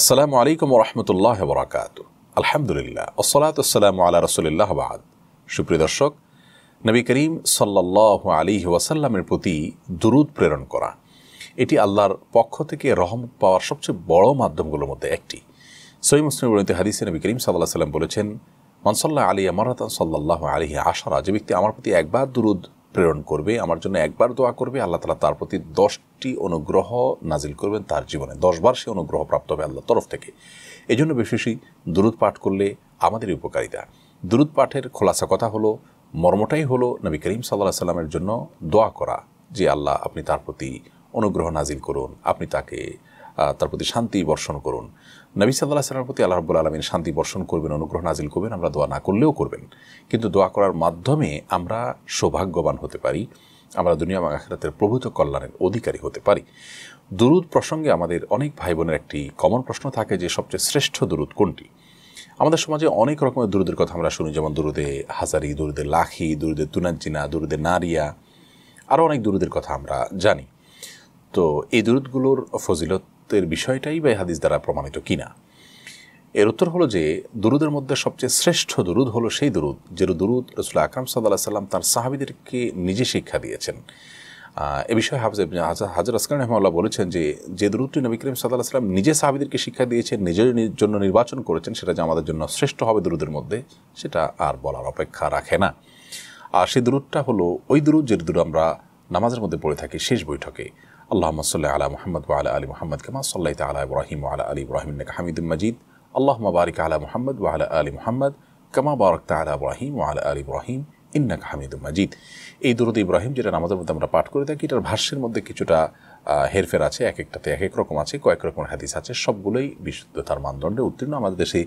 আসসালামু আলাইকুম রহমতুল্লাহ বরাকাত আলহামদুলিল্লাহ ওসলাত আসসালামু আল্লাহ রসুলিল্লাহ বাদ সুপ্রিয় দর্শক নবী করিম সাল্লাহ আলী ওয়াসাল্লামের প্রতি দুরুদ প্রেরণ করা এটি আল্লাহর পক্ষ থেকে রহম পাওয়ার সবচেয়ে বড় মাধ্যমগুলোর মধ্যে একটি সই মুসলিম বর্ণিত হাদিসে নবী করিম সাল্লাহ সাল্লাম বলেছেন মনসল্লাহ আলী আমার সাল্লাহ আলী আশারা যে ব্যক্তি আমার প্রতি একবার দুরুদ প্রেরণ করবে আমার জন্য একবার দোয়া করবে আল্লাহ তালা তার প্রতি দশটি অনুগ্রহ নাজিল করবেন তার জীবনে দশবার সে অনুগ্রহ প্রাপ্ত হবে আল্লাহর তরফ থেকে এই জন্য বেশি বেশি দূরত পাঠ করলে আমাদের উপকারিতা দূরত পাঠের খোলাসা কথা হলো মর্মটাই হলো নবী করিম সাল্লাহ সাল্লামের জন্য দোয়া করা যে আল্লাহ আপনি তার প্রতি অনুগ্রহ নাজিল করুন আপনি তাকে তার প্রতি শান্তি বর্ষণ করুন নবী সাল্লাহ সালামের প্রতি আল্লাহ রব্বুল আলমিন শান্তি বর্ষণ করবেন অনুগ্রহ নাজিল করবেন আমরা দোয়া না করলেও করবেন কিন্তু দোয়া করার মাধ্যমে আমরা সৌভাগ্যবান হতে পারি আমরা দুনিয়া এবং আখেরাতের প্রভূত কল্যাণের অধিকারী হতে পারি দুরুদ প্রসঙ্গে আমাদের অনেক ভাই বোনের একটি কমন প্রশ্ন থাকে যে সবচেয়ে শ্রেষ্ঠ দুরুদ কোনটি আমাদের সমাজে অনেক রকমের দুরুদের কথা আমরা শুনি যেমন দুরুদে হাজারি দুরুদে লাখি দুরুদে তুনাজ্জিনা দুরুদে নারিয়া আরও অনেক দুরুদের কথা আমরা জানি তো এই দুরুদগুলোর ফজিলত গুরুত্বের বিষয়টাই বা হাদিস দ্বারা প্রমাণিত কিনা এর উত্তর হলো যে দুরুদের মধ্যে সবচেয়ে শ্রেষ্ঠ দুরুদ হলো সেই দুরুদ যে দুরুদ রসুল আকরাম সাল্লাহ সাল্লাম তার সাহাবিদেরকে নিজে শিক্ষা দিয়েছেন এ বিষয়ে হাফজ হাজার আসকান রহমাল্লাহ বলেছেন যে যে দুরুদটি নবী করিম সাল্লাহ সাল্লাম নিজে সাহাবিদেরকে শিক্ষা দিয়েছেন নিজের জন্য নির্বাচন করেছেন সেটা যে আমাদের জন্য শ্রেষ্ঠ হবে দুরুদের মধ্যে সেটা আর বলার অপেক্ষা রাখে না আর সেই দুরুদটা হলো ওই দুরুদ যে দুরুদ আমরা নামাজের মধ্যে পড়ে থাকি শেষ বৈঠকে আল্লাহ সাল্লাহ আলা মোহাম্মদ ওয়া আলা আলী মোহাম্মদ কেমা সাল্লাহ আলা ইব্রাহিম আলা আলী ইব্রাহিম হামিদুল মজিদ আল্লাহ বারিক আলা মোহাম্মদ ওয়া আলা আলী মোহাম্মদ কামা বারকতা আলা ইব্রাহিম ওয়া আলা আলী ইব্রাহিম ইন্নাক হামিদুল মজিদ এই দুরুদ ইব্রাহিম যেটা নামাজের মধ্যে আমরা পাঠ করে থাকি এটার ভাষ্যের মধ্যে কিছুটা হেরফের আছে এক একটাতে এক এক রকম আছে কয়েক রকম হাদিস আছে সবগুলোই বিশুদ্ধতার মানদণ্ডে উত্তীর্ণ আমাদের দেশে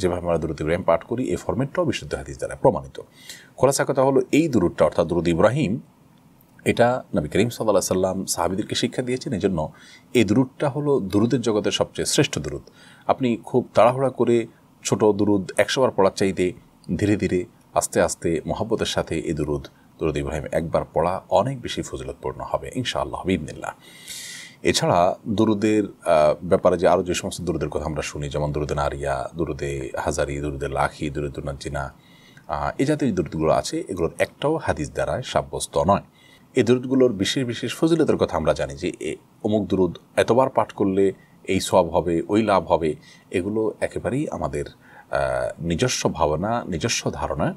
যেভাবে আমরা দুরুদ ইব্রাহিম পাঠ করি এই ফর্মেটটাও বিশুদ্ধ হাদিস দ্বারা প্রমাণিত খোলাসা কথা হলো এই দুরুদটা অর্থাৎ দুরুদ ইব্রাহিম এটা নবী করিম সাল্লাহ সাল্লাম সাহাবিদেরকে শিক্ষা দিয়েছেন এই জন্য এই দুরুদটা হলো দুরুদের জগতের সবচেয়ে শ্রেষ্ঠ দুরুদ আপনি খুব তাড়াহুড়া করে ছোট দুরুদ একশোবার পড়ার চাইতে ধীরে ধীরে আস্তে আস্তে মহব্বতের সাথে এই দুরুদ দুরুদ ইব্রাহিম একবার পড়া অনেক বেশি ফজলতপূর্ণ হবে আল্লাহ হবিবনিল্লা এছাড়া দুরুদের ব্যাপারে যে আরও যে সমস্ত দুরুদের কথা আমরা শুনি যেমন দুরুদে নারিয়া দুরুদে হাজারি দুরুদে লাখি দুরুদুল নাজিনা এ জাতীয় দুরুদগুলো আছে এগুলোর একটাও হাদিস দ্বারায় সাব্যস্ত নয় এই দরুদগুলোর বিশেষ বিশেষ ফজিলতের কথা আমরা জানি যে অমুক দরুদ এতবার পাঠ করলে এই সব হবে ওই লাভ হবে এগুলো একেবারেই আমাদের নিজস্ব ভাবনা নিজস্ব ধারণা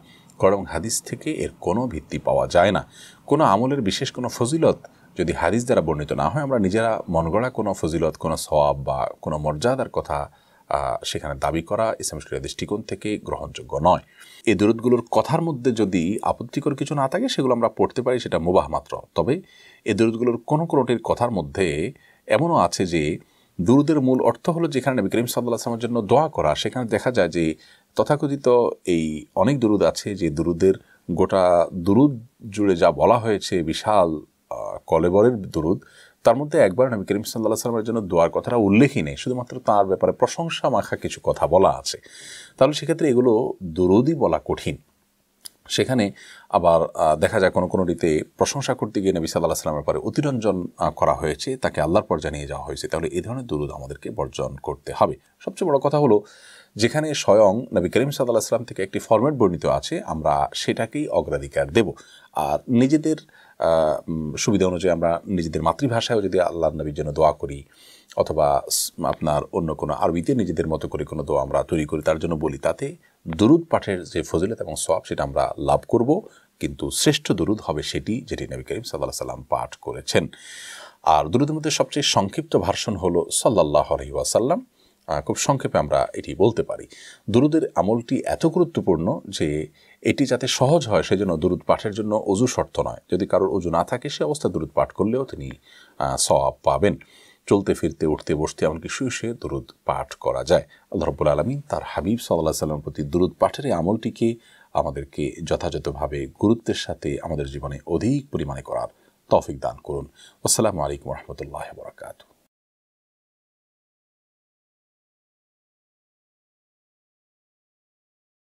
করং হাদিস থেকে এর কোনো ভিত্তি পাওয়া যায় না কোনো আমলের বিশেষ কোনো ফজিলত যদি হাদিস দ্বারা বর্ণিত না হয় আমরা নিজেরা মনগড়া কোনো ফজিলত কোনো সওয়াব বা কোনো মর্যাদার কথা সেখানে দাবি করা ইসলামী শরিয়া দৃষ্টিকোণ থেকে গ্রহণযোগ্য নয় এই দূরতগুলোর কথার মধ্যে যদি আপত্তিকর কিছু না থাকে সেগুলো আমরা পড়তে পারি সেটা মুবাহ মাত্র তবে এই দূরতগুলোর কোনো কোনোটির কথার মধ্যে এমনও আছে যে দুরুদের মূল অর্থ হলো যেখানে নবী করিম সাল্লাহ আসলামের জন্য দোয়া করা সেখানে দেখা যায় যে তথাকথিত এই অনেক দুরুদ আছে যে দুরুদের গোটা দুরুদ জুড়ে যা বলা হয়েছে বিশাল কলেবরের দুরুদ তার মধ্যে একবার আমি করিম সাল্লাহ সাল্লামের জন্য দোয়ার কথাটা উল্লেখই নেই শুধুমাত্র তার ব্যাপারে প্রশংসা মাখা কিছু কথা বলা আছে তাহলে সেক্ষেত্রে এগুলো দুরুদই বলা কঠিন সেখানে আবার দেখা যায় কোনো কোনো রীতে প্রশংসা করতে গিয়ে নবী সাল্লাহ সাল্লামের পরে অতিরঞ্জন করা হয়েছে তাকে আল্লাহর পর্যায়ে নিয়ে যাওয়া হয়েছে তাহলে এই ধরনের দুরুদ আমাদেরকে বর্জন করতে হবে সবচেয়ে বড় কথা হলো যেখানে স্বয়ং নবী করিম সাদাল্লাহ সাল্লাম থেকে একটি ফরম্যাট বর্ণিত আছে আমরা সেটাকেই অগ্রাধিকার দেব আর নিজেদের সুবিধা অনুযায়ী আমরা নিজেদের মাতৃভাষায় যদি আল্লাহ নবীর জন্য দোয়া করি অথবা আপনার অন্য কোনো আরবিতে নিজেদের মতো করে কোনো দোয়া আমরা তৈরি করি তার জন্য বলি তাতে দুরুদ পাঠের যে ফজিলত এবং সব সেটা আমরা লাভ করব কিন্তু শ্রেষ্ঠ দুরুদ হবে সেটি যেটি নবী করিম সাল্লাহ সাল্লাম পাঠ করেছেন আর দুরুদের মধ্যে সবচেয়ে সংক্ষিপ্ত ভার্সন হলো সাল্লাহ আলহি ওয়াসাল্লাম খুব সংক্ষেপে আমরা এটি বলতে পারি দুরুদের আমলটি এত গুরুত্বপূর্ণ যে এটি যাতে সহজ হয় সেজন্য দূরত পাঠের জন্য অজু শর্ত নয় যদি কারোর অজু না থাকে সে অবস্থা দূরত পাঠ করলেও তিনি সওয়াব পাবেন চলতে ফিরতে উঠতে বসতে এমনকি শুয়ে শুয়ে দূরত পাঠ করা যায় আল্লাহ রব্বুল আলমিন তার হাবিব সাল্লাহ সাল্লামের প্রতি দূরত পাঠের এই আমলটিকে আমাদেরকে যথাযথভাবে গুরুত্বের সাথে আমাদের জীবনে অধিক পরিমাণে করার তৌফিক দান করুন আসসালামু আলাইকুম রহমতুল্লাহ বরাকাতু